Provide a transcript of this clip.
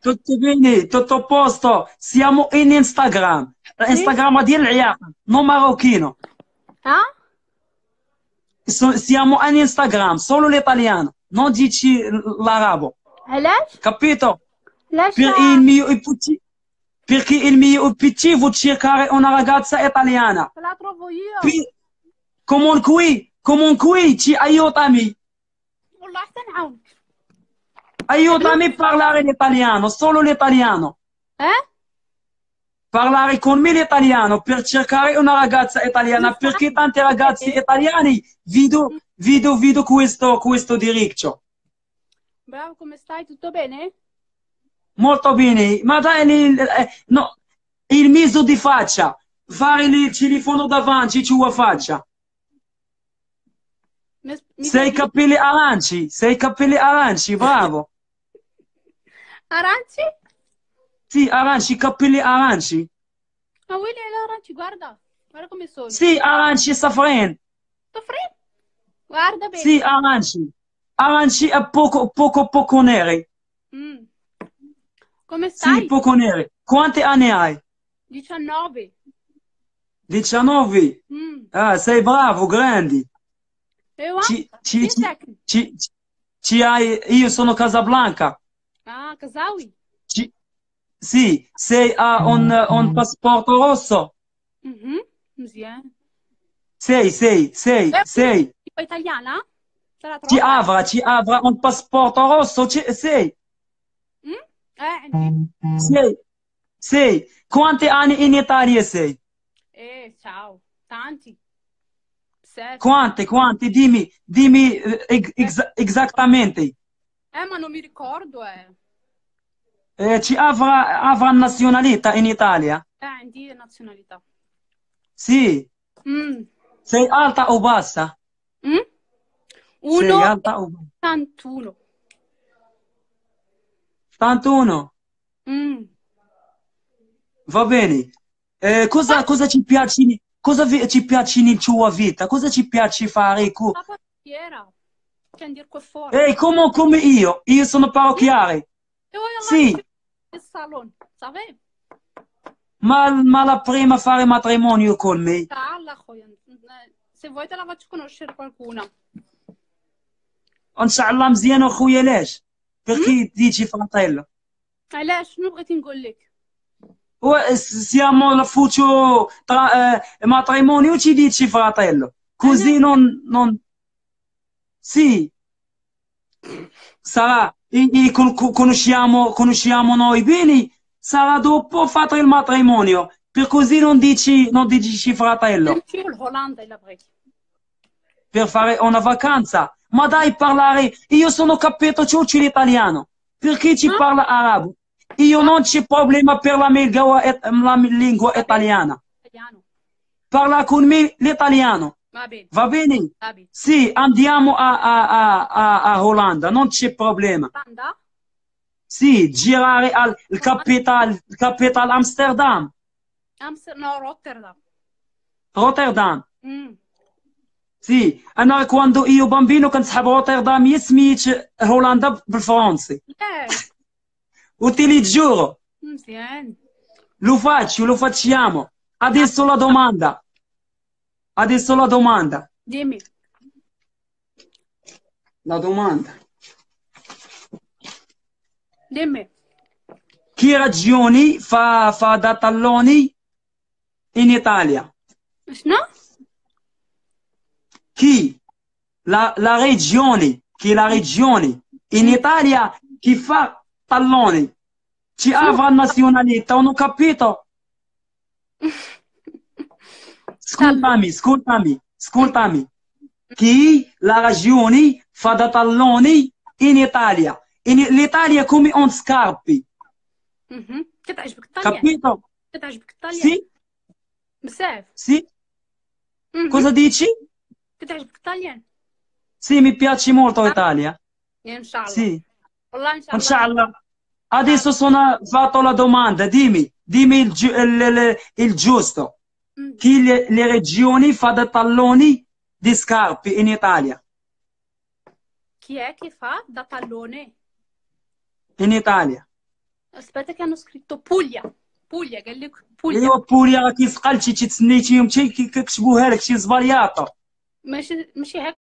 tutto bene, tutto a posto. Siamo in Instagram. Instagram di Liaqa, non marocchino. siamo in Instagram, solo l'italiano, non dici l'arabo. Capito? Per il mio perché il mio obiettivo è cercare una ragazza italiana. La trovo io. Per, comunque, comunque ci aiutami. والله حتى نعاونك Aiutami a parlare l'italiano, solo l'italiano. Eh? Parlare con me l'italiano per cercare una ragazza italiana, perché tanti ragazzi italiani vedo, vedo, vedo questo, questo diritto. Bravo, come stai? Tutto bene? Molto bene, ma dai, il, eh, no, il miso di faccia, fare il telefono davanti, ci faccia. Mi, mi sei capelli aranci, sei capelli aranci, bravo. Aranci? Sì, aranci, capelli aranci. Ma Willy è aranci, guarda. Guarda come sono. Sì, aranci sta facendo. Sto Guarda bene. Sì, aranci. Aranci e poco, poco, poco neri. Mm. Come stai? Sì, poco neri. Quanti anni hai? 19. 19? Mm. Ah, sei bravo, grandi. E Ci, ci, ci, ci, hai, io sono Casablanca. Ah, Kazawi? Ci... Sì, se ha un, un passaporto rosso. Mm-hmm. Sei, sei, sei, sei. italiana? Ci avrà, ci avrà un passaporto rosso, sei. Mm? Eh, mm, mm. sei. Sei. Quanti anni in Italia sei? Eh, ciao, tanti. Sette. Quanti, quanti? Dimmi, dimmi eh, ex- eh. esattamente. Eh, ma non mi ricordo, eh. eh ci avrà, avrà nazionalità in Italia? Eh, di nazionalità. Sì. Mm. Sei alta o bassa? Mm? 1,81. 81. Mm. Va bene. Eh, cosa, ah. cosa, ci piace? Cosa vi, ci piace in tua vita? Cosa ci piace fare? La pastiera scendi qua fuori. Ehi, come, come io, io sono parrocchiale. Sì. Il salone, sapevi? Ma, ma, la prima a fare matrimonio con me. Eh, se vuoi te la faccio conoscere qualcuno. Inshallah مزيان اخويا علاش؟ perché mm? dici fratello? علاش شنو بغيتي نقول لك؟ siamo la futuro tra, eh, matrimonio ci dici fratello eh, così non, non sì, sarà, e conosciamo, conosciamo noi bene, sarà dopo fatto il matrimonio. Per così non dici, non dici fratello. Per fare una vacanza. Ma dai, parlare. Io sono capito ciucci l'italiano. Perché ci ah. parla arabo? Io ah. non c'è problema per la mia, la mia lingua italiana. Parla con me l'italiano. Va bene. Va bene? Sì, andiamo a, a, a, a Olanda, non c'è problema. Olanda? Sì, girare al capital, capital Amsterdam. Amster- no, Rotterdam. Rotterdam. Mm. Sì, allora quando io bambino كنسحب Rotterdam mi يسميت هولندا بالفرنسي. E te li giuro. Mm, eh. Lo faccio, lo facciamo. Adesso la domanda. Adesso la domanda. Dimmi. La domanda. Dimmi. Che ragioni fa, fa da talloni in Italia? No? Chi? La, la regione, che la regione in Italia che fa talloni? Ci avrà nazionalità, non ho capito. Scusami, scusami, scusami. Chi la ragione fa da talloni in Italia? In, Italia come on scarpe. Mm-hmm. Capito? كتعجبك Sì. بزاف Sì. Mhm. Cosa dici? كتعجبك Sì, mi piace molto ah. l'Italia. يا Sì, inshallah. Adesso sono fatto la domanda, dimmi, dimmi il, il- il- il giusto chi le, le regioni fa da talloni di scarpe in Italia? Chi è che fa da tallone? In Italia. Aspetta che hanno scritto Puglia. Puglia, قال لك بوليا ايوا بوليا راكي ثقلتي تي تسنيتيهم تي كيكشبوها لك شي زبرياطه ماشي ماشي هكا